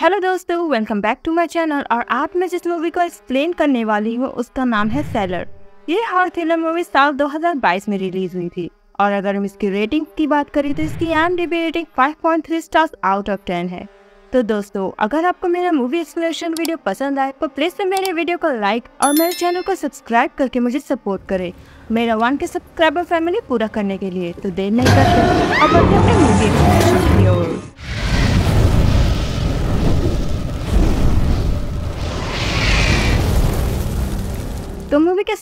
hello दोस्तों welcome back to my channel और आज मैं जिस मूवी को एक्सप्लेन करने वाली हूँ उसका नाम है सेलर ये हॉर थ्रिलर मूवी साल 2022 में रिलीज हुई थी और अगर हम इसकी रेटिंग की बात करें तो इसकी M D B rating 5.3 stars out of ten है तो दोस्तों अगर आपको मेरा मूवी एक्सप्लेन वीडियो पसंद आए तो प्लीज से मेरे वीडियो को लाइक और मेरे चैनल को सब्सक्राइब करके मुझे सपोर्ट करें मेरा वन के सब्सक्राइबर फैमिली पूरा करने के लिए तो देर नहीं करते अपने मूवी एक्सप्लेनेशन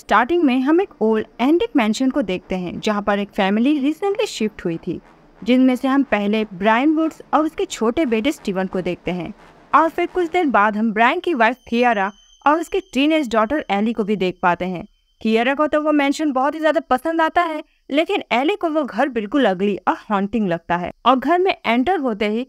स्टार्टिंग में हम एक ओल्ड एंटिक मैंशन को देखते हैं जहाँ पर एक फैमिली रिसेंटली शिफ्ट हुई थी जिनमें से हम पहले ब्रायन वुड्स और उसके छोटे बेटे स्टीवन को देखते हैं और फिर कुछ देर बाद हम ब्रायन की वाइफ थियारा और टीन एज डॉटर एली को भी देख पाते हैं थियारा को तो वो मैंशन बहुत ही ज़्यादा पसंद आता है लेकिन एली को वो घर बिल्कुल अगली और हॉन्टिंग लगता है और घर में एंटर होते ही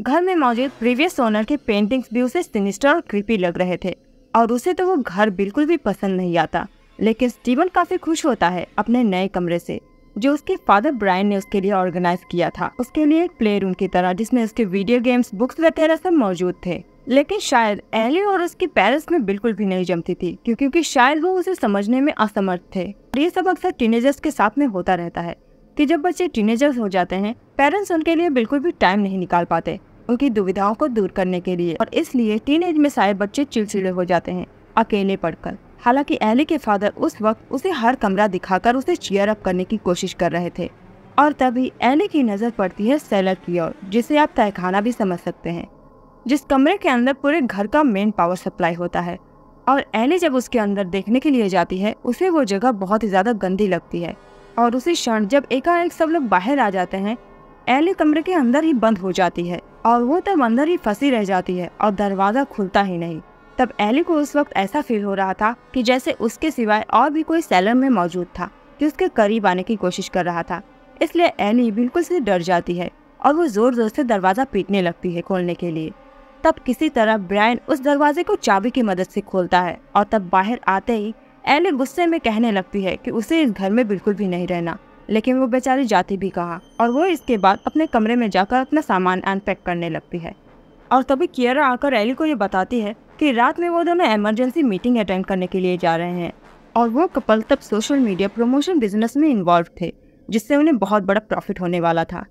घर में मौजूद प्रीवियस ओनर के पेंटिंग्स भी उसे सिनिस्टर और कृपी लग रहे थे और उसे तो वो घर बिल्कुल भी पसंद नहीं आता लेकिन स्टीवन काफी खुश होता है अपने नए कमरे से जो उसके फादर ब्रायन ने उसके लिए ऑर्गेनाइज किया था उसके लिए एक प्ले रूम की तरह जिसमें उसके वीडियो गेम्स बुक्स वगैरह सब मौजूद थे लेकिन शायद एली और उसकी पेरेंट्स में बिल्कुल भी नहीं जमती थी क्योंकि शायद वो उसे समझने में असमर्थ थे ये सब अक्सर टीनेजर्स के साथ में होता रहता है कि जब बच्चे टीनेजर्स हो जाते हैं पेरेंट्स उनके लिए बिल्कुल भी टाइम नहीं निकाल पाते उनकी दुविधाओं को दूर करने के लिए और इसलिए टीन में शायद बच्चे चिड़चिड़े हो जाते हैं अकेले पढ़कर हालांकि एली के फादर उस वक्त उसे हर कमरा दिखाकर उसे चेयर अप करने की कोशिश कर रहे थे और तभी एली की नज़र पड़ती है सेलर की ओर जिसे आप तहखाना भी समझ सकते हैं जिस कमरे के अंदर पूरे घर का मेन पावर सप्लाई होता है और एली जब उसके अंदर देखने के लिए जाती है उसे वो जगह बहुत ही ज़्यादा गंदी लगती है और उसी क्षण जब एकाएक सब लोग बाहर आ जाते हैं एली कमरे के अंदर ही बंद हो जाती है और वो तब अंदर ही फंसी रह जाती है और दरवाज़ा खुलता ही नहीं तब एली को उस वक्त ऐसा फील हो रहा था कि जैसे उसके सिवाय और भी कोई सैलर में मौजूद था कि उसके करीब आने की कोशिश कर रहा था इसलिए एली बिल्कुल से डर जाती है और वो जोर जोर से दरवाज़ा पीटने लगती है खोलने के लिए तब किसी तरह ब्रायन उस दरवाजे को चाबी की मदद से खोलता है और तब बाहर आते ही एली गुस्से में कहने लगती है कि उसे इस घर में बिल्कुल भी नहीं रहना लेकिन वो बेचारी जाती भी कहा और वो इसके बाद अपने कमरे में जाकर अपना सामान अनपैक करने लगती है और तभी कियरा आकर एली को ये बताती है कि रात में वो दोनों इमरजेंसी मीटिंग अटेंड करने के लिए जा रहे हैं और वो कपल तब सोशल मीडिया प्रमोशन बिजनेस में इन्वॉल्व थे जिससे उन्हें बहुत बड़ा प्रॉफिट होने वाला था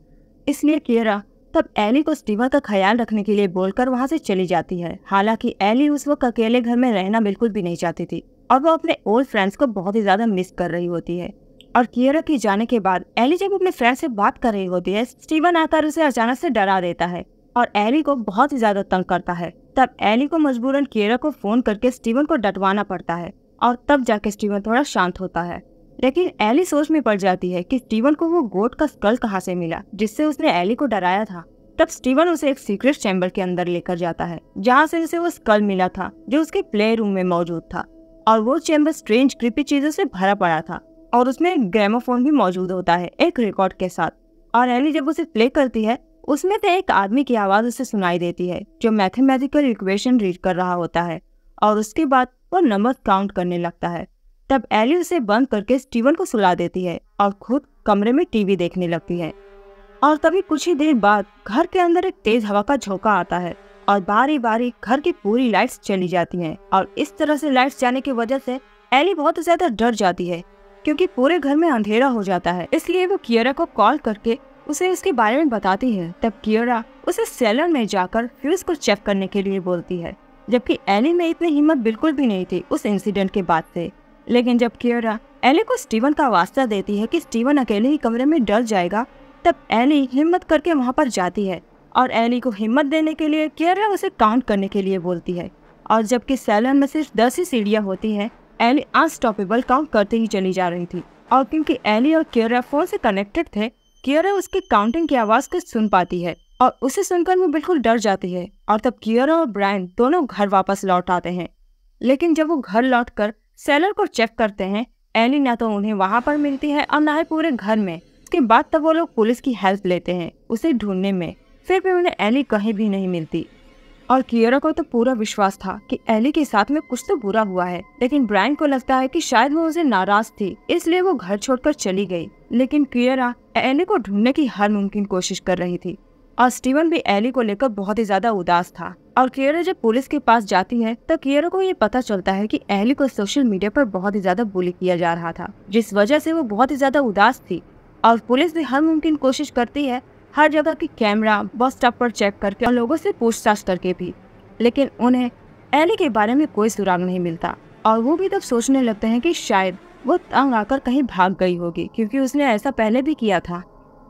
इसलिए कियरा तब एली को स्टीवन का ख्याल रखने के लिए बोलकर वहाँ से चली जाती है हालांकि एली उस वक्त अकेले घर में रहना बिल्कुल भी नहीं चाहती थी और वो अपने ओल्ड फ्रेंड्स को बहुत ही ज़्यादा मिस कर रही होती है और कियरा के जाने के बाद एली जब अपने फ्रेंड से बात कर रही होती है स्टीवन आकर उसे अचानक से डरा देता है और एली को बहुत ही ज्यादा तंग करता है तब एली को मजबूरन केरा को फोन करके स्टीवन को डटवाना पड़ता है और तब जाके स्टीवन थोड़ा शांत होता है लेकिन एली सोच में पड़ जाती है कि स्टीवन को वो गोट का स्कल कहाँ से मिला जिससे उसने एली को डराया था तब स्टीवन उसे एक सीक्रेट चैम्बर के अंदर लेकर जाता है जहाँ से उसे वो स्कल मिला था जो उसके प्ले रूम में मौजूद था और वो चैम्बर स्ट्रेंज क्रिपी चीजों से भरा पड़ा था और उसमें एक ग्रामोफोन भी मौजूद होता है एक रिकॉर्ड के साथ और एली जब उसे प्ले करती है उसमें से एक आदमी की आवाज़ उसे सुनाई देती है जो मैथमेटिकल इक्वेशन रीड कर रहा होता है और उसके बाद वो नंबर काउंट करने लगता है तब एली उसे बंद करके स्टीवन को सुला देती है और खुद कमरे में टीवी देखने लगती है और तभी कुछ ही देर बाद घर के अंदर एक तेज हवा का झोंका आता है और बारी बारी घर की पूरी लाइट्स चली जाती हैं और इस तरह से लाइट्स जाने की वजह से एली बहुत ज्यादा डर जाती है क्योंकि पूरे घर में अंधेरा हो जाता है इसलिए वो कियरा को कॉल करके उसे उसके बारे में बताती है तब कियरा उसे सैलून में जाकर फ्यूज को चेक करने के लिए बोलती है जबकि एली में इतनी हिम्मत बिल्कुल भी नहीं थी उस इंसिडेंट के बाद से लेकिन जब कियरा एली को स्टीवन का वास्ता देती है कि स्टीवन अकेले ही कमरे में डर जाएगा तब एली हिम्मत करके वहाँ पर जाती है और एली को हिम्मत देने के लिए कियरा उसे काउंट करने के लिए बोलती है और जबकि सैलन में सिर्फ दस ही सीढ़ियाँ होती हैं एली अनस्टॉपेबल काउंट करते ही चली जा रही थी और क्योंकि एली और कियरा फोन से कनेक्टेड थे कियरा उसकी काउंटिंग की आवाज़ को सुन पाती है और उसे सुनकर वो बिल्कुल डर जाती है और तब कियरा और ब्रायन दोनों घर वापस लौट आते हैं लेकिन जब वो घर लौट कर सेलर को चेक करते हैं एली ना तो उन्हें वहाँ पर मिलती है और ना ही पूरे घर में उसके बाद तब वो लोग पुलिस की हेल्प लेते हैं उसे ढूंढने में फिर भी उन्हें एली कहीं भी नहीं मिलती और क्लियरा को तो पूरा विश्वास था कि एली के साथ में कुछ तो बुरा हुआ है लेकिन ब्रायन को लगता है कि शायद वो उसे नाराज थी इसलिए वो घर छोड़कर चली गई लेकिन क्लियरा एली को ढूंढने की हर मुमकिन कोशिश कर रही थी और स्टीवन भी एली को लेकर बहुत ही ज्यादा उदास था और कियरा जब पुलिस के पास जाती है तो कियरा को ये पता चलता है कि एली को सोशल मीडिया पर बहुत ही ज्यादा बुली किया जा रहा था जिस वजह से वो बहुत ही ज्यादा उदास थी और पुलिस भी हर मुमकिन कोशिश करती है हर जगह की कैमरा बस स्टॉप पर चेक करके और लोगों से पूछताछ करके भी लेकिन उन्हें एली के बारे में कोई सुराग नहीं मिलता और वो भी तब सोचने लगते हैं कि शायद वो तंग आकर कहीं भाग गई होगी क्योंकि उसने ऐसा पहले भी किया था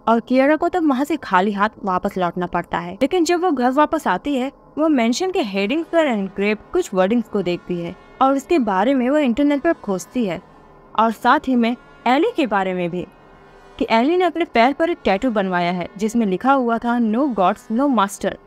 और कियरा को तब वहाँ से खाली हाथ वापस लौटना पड़ता है लेकिन जब वो घर वापस आती है वो मेंशन के हेडिंग्स पर एनग्रेव कुछ वर्डिंग्स को देखती है और इसके बारे में वो इंटरनेट पर खोजती है और साथ ही में एली के बारे में भी कि एली ने अपने पैर पर एक टैटू बनवाया है जिसमें लिखा हुआ था नो गॉड्स नो मास्टर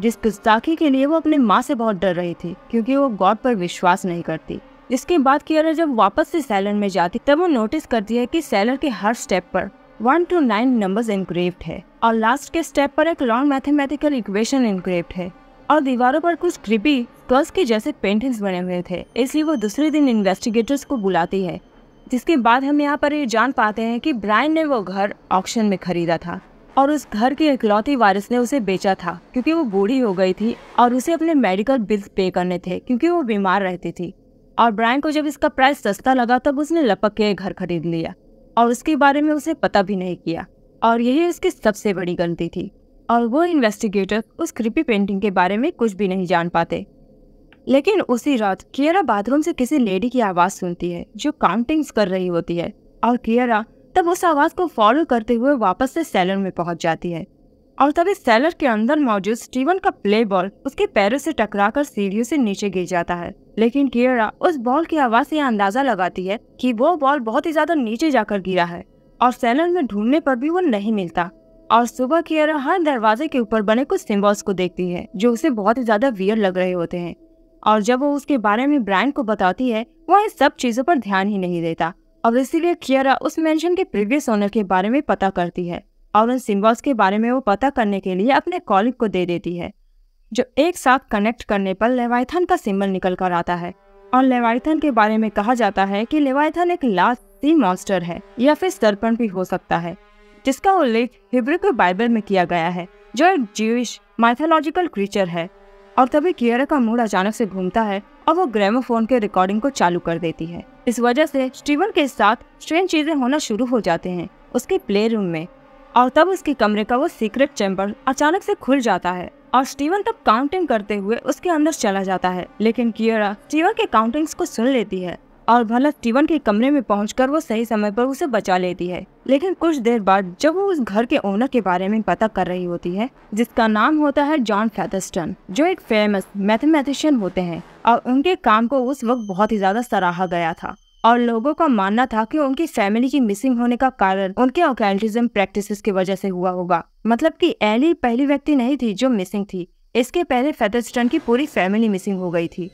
जिस गुस्ताखी के लिए वो अपने माँ से बहुत डर रही थी क्योंकि वो गॉड पर विश्वास नहीं करती इसके बाद कियारा जब वापस से सैलर में जाती तब वो नोटिस करती है कि सैलर के हर स्टेप पर one two nine numbers engraved है और लास्ट के स्टेप पर एक लॉन्ग मैथमेटिकल इक्वेशन इंग्रेव्ड है और दीवारों पर कुछ क्रिपी कर्स के जैसे पेंटिंग्स बने हुए थे इसलिए वो दूसरे दिन इन्वेस्टिगेटर्स को बुलाती है जिसके बाद हम यहाँ पर ये जान पाते हैं कि ब्रायन ने वो घर ऑक्शन में खरीदा था और उस घर के इकलौती वारिस ने उसे बेचा था क्योंकि वो बूढ़ी हो गई थी और उसे अपने मेडिकल बिल्स पे करने थे क्योंकि वो बीमार रहती थी और ब्रायन को जब इसका प्राइस सस्ता लगा तब उसने लपक के घर खरीद लिया और उसके बारे में उसे पता भी नहीं किया और यही उसकी सबसे बड़ी गलती थी और वो इन्वेस्टिगेटर उस क्रिपी पेंटिंग के बारे में कुछ भी नहीं जान पाते लेकिन उसी रात कियरा बाथरूम से किसी लेडी की आवाज़ सुनती है जो काउंटिंग्स कर रही होती है और कियरा तब उस आवाज़ को फॉलो करते हुए वापस से सैलर में पहुंच जाती है और तभी सैलर के अंदर मौजूद स्टीवन का प्ले बॉल उसके पैरों से टकराकर सीढ़ियों से नीचे गिर जाता है लेकिन कियरा उस बॉल की आवाज़ से अंदाज़ा लगाती है कि वो बॉल बहुत ही ज़्यादा नीचे जाकर गिरा है और सैलर में ढूंढने पर भी वो नहीं मिलता और सुबह कियरा हर दरवाजे के ऊपर बने कुछ सिम्बल्स को देखती है जो उसे बहुत ही ज़्यादा वियर लग रहे होते हैं और जब वो उसके बारे में ब्रायन को बताती है वो इन सब चीज़ों पर ध्यान ही नहीं देता और इसीलिए कियरा उस मेंशन के प्रीवियस ओनर के बारे में पता करती है और उन सिम्बल्स के बारे में वो पता करने के लिए अपने कॉलिंग को दे देती है जो एक साथ कनेक्ट करने पर लेवाइथन का सिम्बल निकल कर आता है और लेवाइथन के बारे में कहा जाता है कि लेवाइथन एक लास्ट सी मॉन्स्टर है या फिर सर्पण भी हो सकता है जिसका उल्लेख हिब्रू के बाइबल में किया गया है जो एक जीविश माइथोलॉजिकल क्रीचर है और तभी कियरा का मूड अचानक से घूमता है और वो ग्रेमोफोन के रिकॉर्डिंग को चालू कर देती है इस वजह से स्टीवन के साथ स्ट्रेन चीजें होना शुरू हो जाते हैं उसके प्ले रूम में और तब उसके कमरे का वो सीक्रेट चैम्बर अचानक से खुल जाता है और स्टीवन तब काउंटिंग करते हुए उसके अंदर चला जाता है लेकिन कियरा स्टीवन के काउंटिंग्स को सुन लेती है और भला स्टीवन के कमरे में पहुंचकर वो सही समय पर उसे बचा लेती है लेकिन कुछ देर बाद जब वो उस घर के ओनर के बारे में पता कर रही होती है जिसका नाम होता है जॉन फैथस्टन जो एक फेमस मैथमेटिशियन होते हैं और उनके काम को उस वक्त बहुत ही ज्यादा सराहा गया था और लोगों का मानना था कि उनकी फैमिली की मिसिंग होने का कारण उनके ओकेल्टिज्म प्रैक्टिसेस की वजह से हुआ होगा मतलब कि एली पहली व्यक्ति नहीं थी जो मिसिंग थी इसके पहले फेदरस्टन की पूरी फैमिली मिसिंग हो गई थी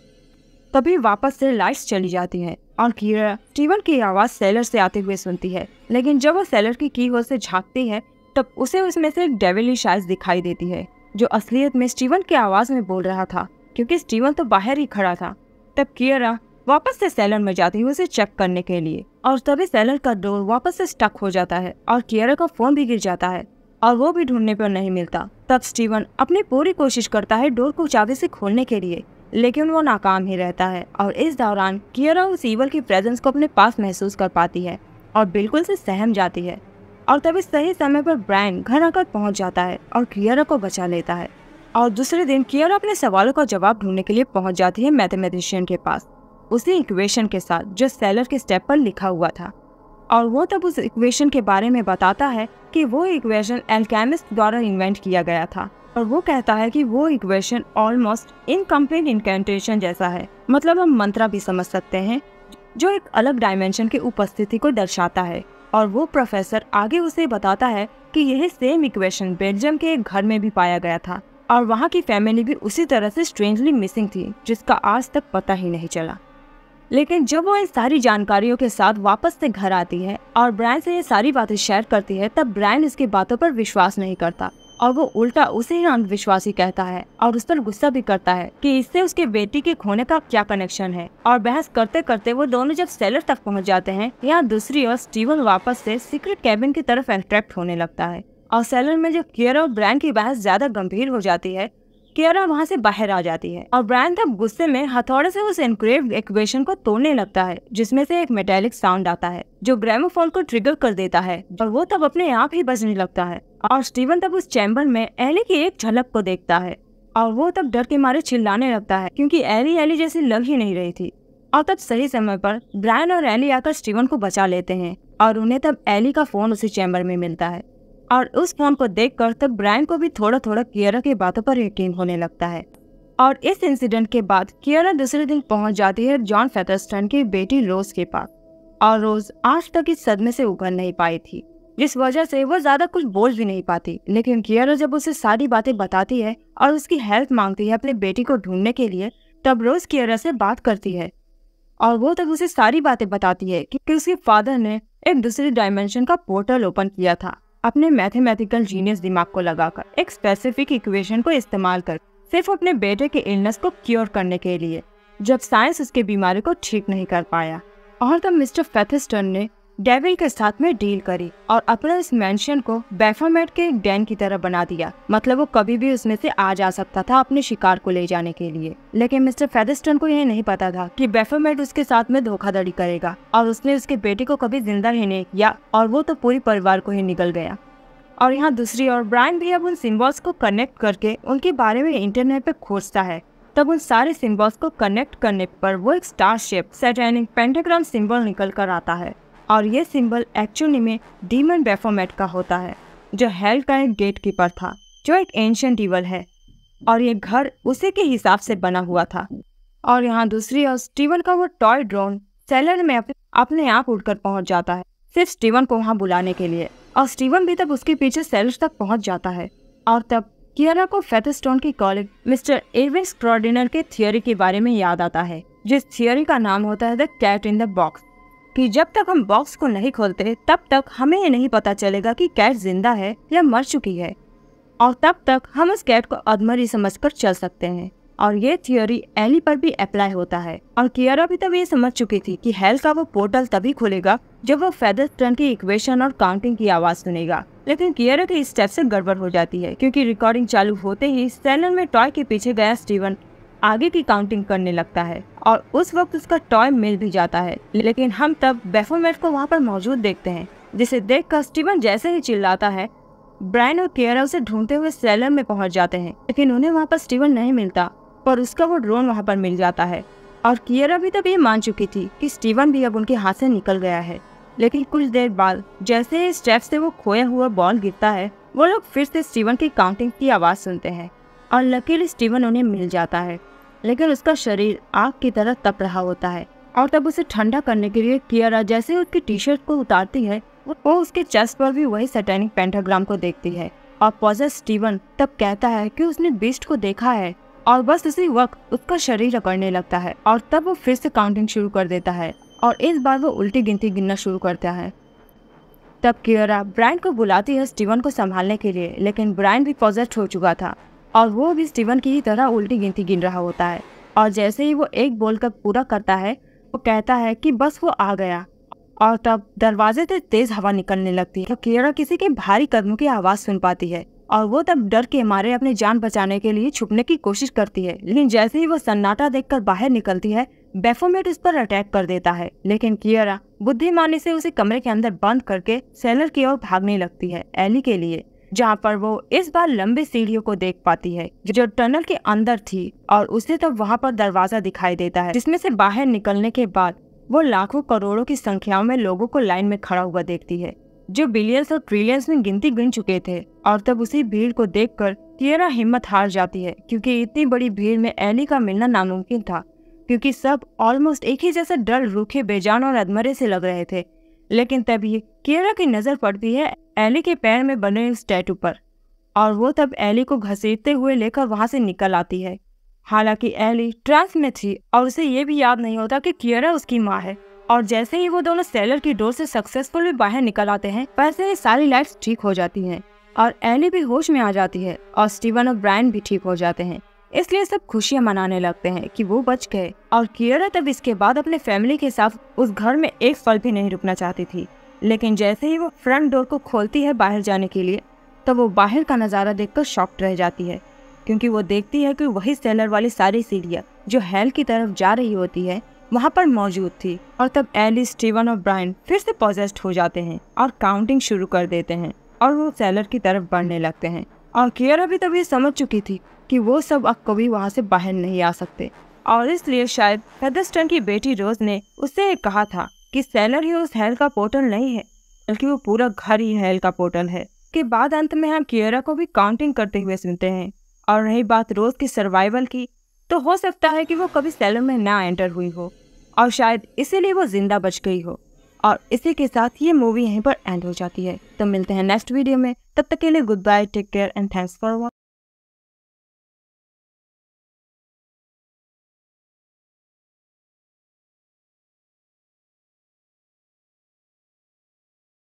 तभी वापस से लाइट्स चली जाती है और कीरा स्टीवन की आवाज़ सेलर से आते हुए सुनती है लेकिन जब वो सेलर की की होल से झांकती है तब उसे उसमें से एक डेविली शायद दिखाई देती है जो असलियत में स्टीवन की आवाज़ में बोल रहा था क्योंकि स्टीवन तो बाहर ही खड़ा था तब कियरा वापस से सेलर में जाती है उसे चेक करने के लिए और तभी सेलर का डोर वापस से स्टक हो जाता है और कियरा का फोन भी गिर जाता है और वो भी ढूंढने पर नहीं मिलता तब स्टीवन अपनी पूरी कोशिश करता है डोर को चाबी से खोलने के लिए लेकिन वो नाकाम ही रहता है और इस दौरान कियरा उस ईवल की प्रेजेंस को अपने पास महसूस कर पाती है और बिल्कुल से सहम जाती है और तभी सही समय पर ब्रायन घर आकर पहुंच जाता है और कियरा को बचा लेता है और दूसरे दिन कियरा अपने सवालों का जवाब ढूंढने के लिए पहुंच जाती है मैथमेटिशियन के पास उसी इक्वेशन के साथ जो सेलर के स्टेप पर लिखा हुआ था और वो तब उस इक्वेशन के बारे में बताता है कि वो इक्वेशन एल्केमिस्ट द्वारा इन्वेंट किया गया था और वो कहता है कि वो इक्वेशन ऑलमोस्ट इनकम्प्लीट इनकेंटेशन जैसा है मतलब हम मंत्रा भी समझ सकते हैं जो एक अलग डायमेंशन की उपस्थिति को दर्शाता है और वो प्रोफेसर आगे उसे बताता है कि यह सेम इक्वेशन बेल्जियम के एक घर में भी पाया गया था और वहाँ की फैमिली भी उसी तरह से स्ट्रेंजली मिसिंग थी जिसका आज तक पता ही नहीं चला लेकिन जब वो इन सारी जानकारियों के साथ वापस से घर आती है और ब्रायन से ये सारी बातें शेयर करती है तब ब्रायन इसकी बातों पर विश्वास नहीं करता और वो उल्टा उसे ही अंधविश्वासी कहता है और उस पर गुस्सा भी करता है कि इससे उसके बेटी के खोने का क्या कनेक्शन है और बहस करते करते वो दोनों जब सेलर तक पहुंच जाते हैं यहाँ दूसरी ओर स्टीवन वापस से सीक्रेट कैबिन की तरफ अट्रैक्ट होने लगता है और सेलर में जब केयर और ब्रैंड की बहस ज्यादा गंभीर हो जाती है केयरा वहाँ से बाहर आ जाती है और ब्रैन तब गुस्से में हथौड़े से उस इनक्रेव इक्वेशन को तोड़ने लगता है जिसमें से एक मेटेलिक साउंड आता है जो ग्रामोफोन को ट्रिगर कर देता है और वो तब अपने आप ही बजने लगता है और स्टीवन तब उस चैम्बर में एली की एक झलक को देखता है और वो तब डर के मारे चिल्लाने लगता है क्योंकि एली एली जैसी लग ही नहीं रही थी और तब सही समय पर ब्रायन और एली आकर स्टीवन को बचा लेते हैं और उन्हें तब एली का फ़ोन उसी चैम्बर में मिलता है और उस फोन को कर तब ब्रायन को भी थोड़ा थोड़ा कियरा की बातों पर यकीन होने लगता है और इस इंसिडेंट के बाद कियरा दूसरे दिन पहुंच जाती है जॉन फेथरस्टन की बेटी रोज के पास और रोज आज तक इस सदमे से उभर नहीं पाई थी जिस वजह से वो ज़्यादा कुछ बोल भी नहीं पाती लेकिन कियारा जब उसे सारी बातें बताती है और उसकी हेल्प मांगती है अपने बेटी को ढूंढने के लिए तब रोज़ कियारा से बात करती है और वो तब उसे सारी बातें बताती है कि, कि उसके फादर ने एक दूसरी डायमेंशन का पोर्टल ओपन किया था अपने मैथमेटिकल जीनियस दिमाग को लगाकर एक स्पेसिफिक इक्वेशन को इस्तेमाल कर सिर्फ अपने बेटे के इलनेस को क्योर करने के लिए जब साइंस उसके बीमारी को ठीक नहीं कर पाया और तब मिस्टर फेथिस्टन ने डेविल के साथ में डील करी और अपने इस मैंशन को बेफोमेट के एक डैन की तरह बना दिया मतलब वो कभी भी उसमें से आ जा सकता था अपने शिकार को ले जाने के लिए लेकिन मिस्टर फेदरस्टन को यह नहीं पता था कि बेफोमेट उसके साथ में धोखाधड़ी करेगा और उसने उसके बेटे को कभी जिंदा ही नहीं किया और वो तो पूरी परिवार को ही निकल गया और यहाँ दूसरी और ब्रायन भी अब उन सिम्बॉल्स को कनेक्ट करके उनके बारे में इंटरनेट पर खोजता है तब उन सारे सिम्बॉल्स को कनेक्ट करने पर वो एक star shape satanic pentagram symbol निकल कर आता है और ये सिंबल एक्चुअली में डीमन बेफोमेट का होता है जो हेल का एक गेट कीपर था जो एक एंशंट ईवल है और ये घर उसी के हिसाब से बना हुआ था और यहाँ दूसरी ओर स्टीवन का वो टॉय ड्रोन सेलर में अपने आप उड़कर पहुंच जाता है सिर्फ स्टीवन को वहाँ बुलाने के लिए और स्टीवन भी तब उसके पीछे सेलर तक पहुँच जाता है और तब कियारा को फेथस्टोन की कॉलेज मिस्टर एरविन क्रॉडिनर के थियोरी के बारे में याद आता है जिस थियोरी का नाम होता है the cat in the box कि जब तक हम बॉक्स को नहीं खोलते तब तक हमें ये नहीं पता चलेगा कि कैट जिंदा है या मर चुकी है और तब तक हम उस कैट को अधमरी समझकर चल सकते हैं और ये थियोरी एली पर भी अप्लाई होता है और कियारा भी तब ये समझ चुकी थी कि हेल का वो पोर्टल तभी खुलेगा जब वो फेदर टर्न की इक्वेशन और काउंटिंग की आवाज़ सुनेगा लेकिन कियारा के स्टेप से गड़बड़ हो जाती है क्योंकि रिकॉर्डिंग चालू होते ही सैलन में टॉय के पीछे गया स्टीवन आगे की काउंटिंग करने लगता है और उस वक्त उसका टॉय मिल भी जाता है लेकिन हम तब बेफोमेट को वहाँ पर मौजूद देखते हैं जिसे देख कर स्टीवन जैसे ही चिल्लाता है ब्रायन और केयरा उसे ढूंढते हुए सेलर में पहुंच जाते हैं लेकिन उन्हें वहाँ पर स्टीवन नहीं मिलता पर उसका वो ड्रोन वहाँ पर मिल जाता है और कियरा भी तब ये मान चुकी थी कि स्टीवन भी अब उनके हाथ से निकल गया है लेकिन कुछ देर बाद जैसे ही स्टेप से वो खोया हुआ बॉल गिरता है वो लोग फिर से स्टीवन की काउंटिंग की आवाज़ सुनते हैं और लकीर स्टीवन उन्हें मिल जाता है लेकिन उसका शरीर आग की तरह तप रहा होता है और तब उसे ठंडा करने के लिए कियारा जैसे उसकी टी शर्ट को उतारती है वो उसके चेस्ट पर भी वही सैटेनिक पेंटाग्राम को देखती है और पॉजर स्टीवन तब कहता है कि उसने बीस्ट को देखा है और बस उसी वक्त उसका शरीर अकड़ने लगता है और तब वो फिर से काउंटिंग शुरू कर देता है और इस बार वो उल्टी गिनती गिनना शुरू करता है तब कियरा ब्रायन को बुलाती है स्टीवन को संभालने के लिए लेकिन ब्रायन भी पॉजिट हो चुका था और वो भी स्टीवन की ही तरह उल्टी गिनती गिन रहा होता है और जैसे ही वो एक बॉल का पूरा करता है वो कहता है कि बस वो आ गया और तब दरवाजे से तेज हवा निकलने लगती है तो किरा किसी के भारी कदमों की आवाज़ सुन पाती है और वो तब डर के मारे अपनी जान बचाने के लिए छुपने की कोशिश करती है लेकिन जैसे ही वो सन्नाटा देखकर बाहर निकलती है बेफोमेट इस पर अटैक कर देता है लेकिन कियरा बुद्धिमानी से उसे कमरे के अंदर बंद करके सेलर की ओर भागने लगती है एली के लिए जहाँ पर वो इस बार लंबी सीढ़ियों को देख पाती है जो टनल के अंदर थी और उसे तो वहाँ पर दरवाजा दिखाई देता है जिसमें से बाहर निकलने के बाद वो लाखों करोड़ों की संख्याओं में लोगों को लाइन में खड़ा हुआ देखती है जो बिलियंस और ट्रिलियंस में गिनती गिन चुके थे और तब उसी भीड़ को देख कर कियरा हिम्मत हार जाती है क्योंकि इतनी बड़ी भीड़ में एली का मिलना नामुमकिन था क्योंकि सब ऑलमोस्ट एक ही जैसे डर रूखे बेजान और अधमरे से लग रहे थे लेकिन तभी केरा की नज़र पड़ती है एली के पैर में बने उस टैटू पर और वो तब एली को घसीटते हुए लेकर वहाँ से निकल आती है हालांकि एली ट्रांस में थी और उसे ये भी याद नहीं होता कि कियरा उसकी माँ है और जैसे ही वो दोनों सेलर की डोर से सक्सेसफुल बाहर निकल आते हैं वैसे ही सारी लाइट्स ठीक हो जाती हैं और एली भी होश में आ जाती है और स्टीवन और ब्रायन भी ठीक हो जाते हैं इसलिए सब खुशियां मनाने लगते हैं कि वो बच गए और कियरा तब इसके बाद अपने फैमिली के साथ उस घर में एक पल भी नहीं रुकना चाहती थी लेकिन जैसे ही वो फ्रंट डोर को खोलती है बाहर जाने के लिए तो वो बाहर का नज़ारा देख कर रह जाती है क्योंकि वो देखती है कि वही सेलर वाली सारी सीढ़ियाँ जो हेल की तरफ जा रही होती है वहाँ पर मौजूद थी और तब एली स्टीवन और ब्रायन फिर से पॉजेस्ट हो जाते हैं और काउंटिंग शुरू कर देते हैं और वो सेलर की तरफ बढ़ने लगते हैं और केयर अभी तब ये समझ चुकी थी कि वो सब अब कभी वहाँ से बाहर नहीं आ सकते और इसलिए शायद फेदरस्टन की बेटी रोज ने उससे कहा था कि सेलर ही उस हेल का पोर्टल नहीं है बल्कि वो पूरा घर ही हेल का पोर्टल है के बाद अंत में हम कियरा को भी काउंटिंग करते हुए सुनते हैं और रही बात रोज की सर्वाइवल की तो हो सकता है कि वो कभी सेलर में ना एंटर हुई हो और शायद इसीलिए वो जिंदा बच गई हो और इसी के साथ ये मूवी यहीं पर एंड हो जाती है तो मिलते हैं नेक्स्ट वीडियो में तब तक के लिए good bye take care and thanks for watch